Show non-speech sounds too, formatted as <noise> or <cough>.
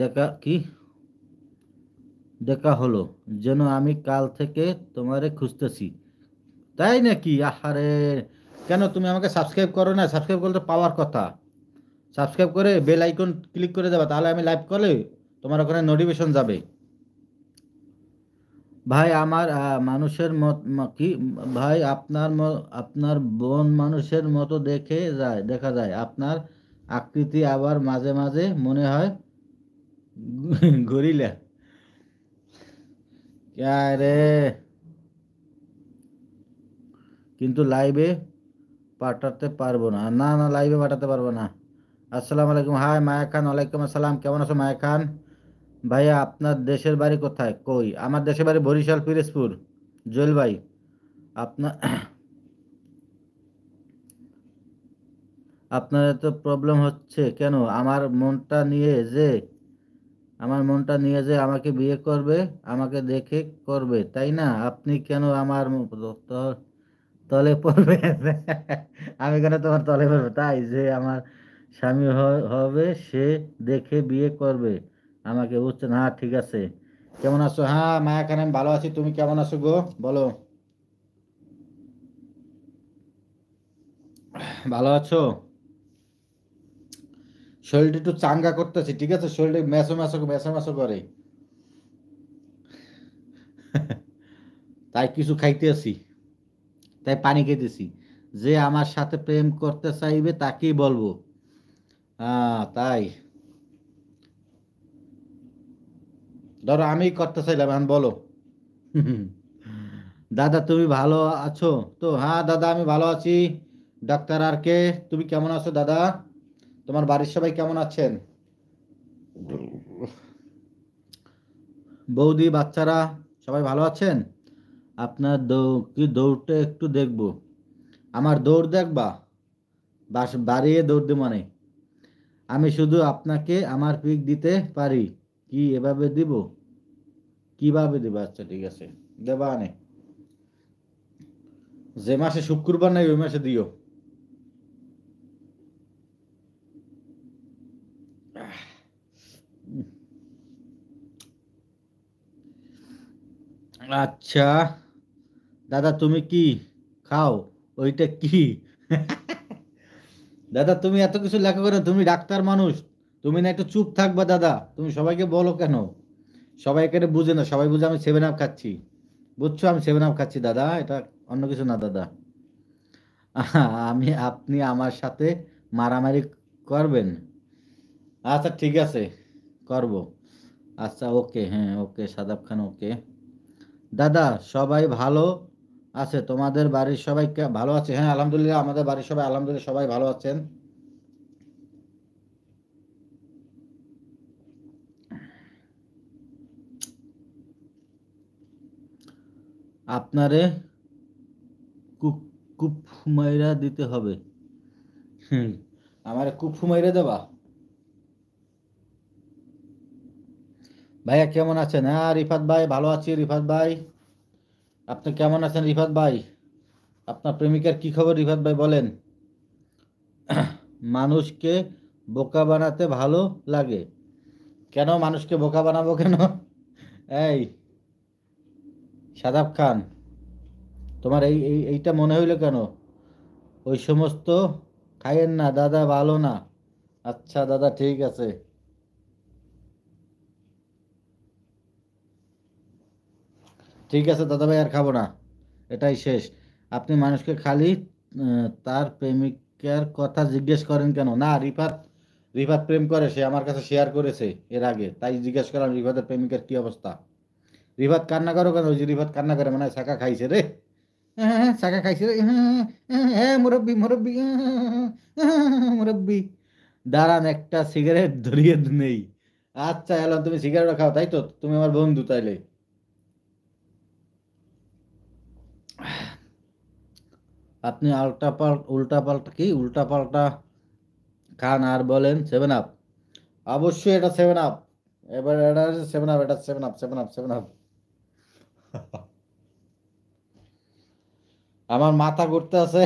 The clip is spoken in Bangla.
দেখা কি দেখা হলো যেন আমি কাল থেকে তোমারে খুঁজতেছি তাই নাকি আহারে কেন তুমি আমাকে সাবস্ক্রাইব করো না সাবস্ক্রাইব করলে পাওয়ার কথা সাবস্ক্রাইব করে বেল আইকন ক্লিক করে দেবা তাহলে আমি লাইভ করলে তোমার ওখানে নোটিফিকেশন যাবে ভাই আমার মানুষের মত কি ভাই আপনার আপনার বোন মানুষের মতো দেখে যায় দেখা যায় আপনার আকৃতি আবার মাঝে মাঝে মনে হয় গরিলা রে কিন্তু লাইভে পাঠাতে পারবো না না না লাইভে পাঠাতে পারবো না আসসালাম আলাইকুম হাই মায়া খান ওয়ালাইকুম আসসালাম কেমন আছো মায়া খান ভাইয়া আপনার দেশের বাড়ি কোথায় কই আমার দেশের বাড়ি বরিশাল পিরোজপুর জোয়েল ভাই আপনার আপনার তো প্রবলেম হচ্ছে কেন আমার মনটা নিয়ে যে আমার মনটা নিয়ে যে আমাকে বিয়ে করবে আমাকে দেখে করবে তাই না আপনি কেন আমার তলে পড়বে <laughs> আমি কেন তোমার তলে পড়বে তাই যে আমার স্বামী হবে সে দেখে বিয়ে করবে আমাকে বুঝছেন হ্যাঁ ঠিক আছে কেমন আছো হ্যাঁ মায়া কানাম ভালো আছি তুমি কেমন আছো গো বলো ভালো আছো শরীরটা একটু চাঙ্গা করতেছি ঠিক আছে শরীরে মেসো মেসো মেসো মেসো করে তাই কিছু খাইতে আসি তাই পানি খেতেছি যে আমার সাথে প্রেম করতে চাইবে তাকেই বলবো তাই ধরো আমি করতে চাইলাম এখন বলো দাদা তুমি ভালো আছো তো হ্যাঁ দাদা আমি ভালো আছি ডাক্তার আর কে তুমি কেমন আছো দাদা তোমার বাড়ির সবাই কেমন আছেন বৌদি বাচ্চারা সবাই ভালো আছেন আপনার দৌড় কি দৌড়টা একটু দেখব আমার দৌড় দেখবা বাস বাড়িয়ে দৌড় দেব মানে আমি শুধু আপনাকে আমার পিক দিতে পারি কি এভাবে দিব কিভাবে দেবো আচ্ছা ঠিক আছে দেবা আনে যে মাসে শুক্রবার নাই ওই মাসে দিও আচ্ছা দাদা তুমি কি খাও ওইটা কি দাদা তুমি এত কিছু লেখা করে তুমি ডাক্তার মানুষ তুমি না একটু চুপ থাকবা দাদা তুমি সবাইকে বলো কেন সবাই এখানে বুঝে না সবাই বুঝে আমি সেভেন আপ খাচ্ছি বুঝছো আমি সেভেন আপ খাচ্ছি দাদা এটা অন্য কিছু না দাদা আমি আপনি আমার সাথে মারামারি করবেন আচ্ছা ঠিক আছে করব আচ্ছা ওকে হ্যাঁ ওকে সাদাব খান ওকে দাদা সবাই ভালো আছে তোমাদের বাড়ির সবাই ভালো আছে হ্যাঁ আলহামদুলিল্লাহ আমাদের বাড়ির সবাই আলহামদুলিল্লাহ সবাই ভালো আছেন আপনারে কুপ কুপ মাইরা দিতে হবে হুম আমার কুপ মাইরা দেবা ভাইয়া কেমন আছেন হ্যাঁ রিফাত ভাই ভালো আছি রিফাত ভাই আপনি কেমন আছেন রিফাত ভাই আপনার প্রেমিকার কি খবর রিফাত ভাই বলেন মানুষকে বোকা বানাতে ভালো লাগে কেন মানুষকে বোকা বানাবো কেন এই সাদাব খান তোমার এই এইটা মনে হইলো কেন ওই সমস্ত খাইয়েন না দাদা ভালো না আচ্ছা দাদা ঠিক আছে ঠিক আছে দাদা ভাই আর খাবো না এটাই শেষ আপনি মানুষকে খালি তার প্রেমিকার কথা জিজ্ঞেস করেন কেন না রিফাত রিফাত প্রেম করে সে আমার কাছে শেয়ার করেছে এর আগে তাই জিজ্ঞেস করলাম রিফাতের প্রেমিকার কি অবস্থা রিফাত কান্না করো কেন ওই যে রিফাত কান্না করে মানে শাখা খাইছে রে হ্যাঁ হ্যাঁ শাখা খাইছে রে হ্যাঁ হ্যাঁ মুরব্বি মুরব্বি মুরব্বি দাঁড়ান একটা সিগারেট ধরিয়ে নেই আচ্ছা এলাম তুমি সিগারেটও খাও তাই তো তুমি আমার বন্ধু তাইলে আপনি আল্টা পাল্ট উল্টা পাল্টা কি উল্টা পাল্টা খান আর বলেন সেভেন আপ অবশ্যই এটা সেভেন আপ এবার এটা সেভেন আপ এটা seven up seven up seven up আমার মাথা ঘুরতে আছে